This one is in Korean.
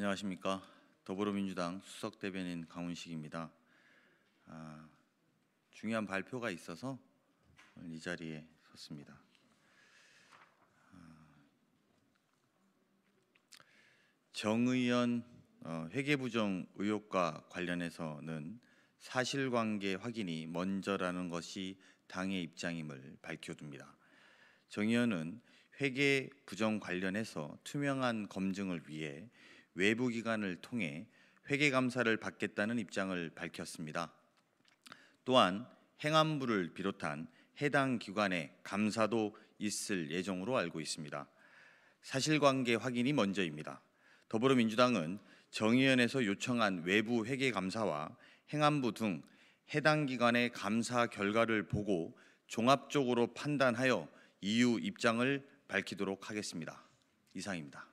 안녕하십니까 더불어민주당 수석 대변인 강훈식입니다. 아, 중요한 발표가 있어서 이 자리에 섰습니다. 아, 정 의원 어, 회계부정 의혹과 관련해서는 사실관계 확인이 먼저라는 것이 당의 입장임을 밝혀둡니다. 정 의원은 회계 부정 관련해서 투명한 검증을 위해 외부 기관을 통해 회계 감사를 받겠다는 입장을 밝혔습니다. 또한 행안부를 비롯한 해당 기관의 감사도 있을 예정으로 알고 있습니다. 사실관계 확인이 먼저입니다. 더불어민주당은 정의연에서 요청한 외부 회계 감사와 행안부 등 해당 기관의 감사 결과를 보고 종합적으로 판단하여 이유 입장을 밝히도록 하겠습니다. 이상입니다.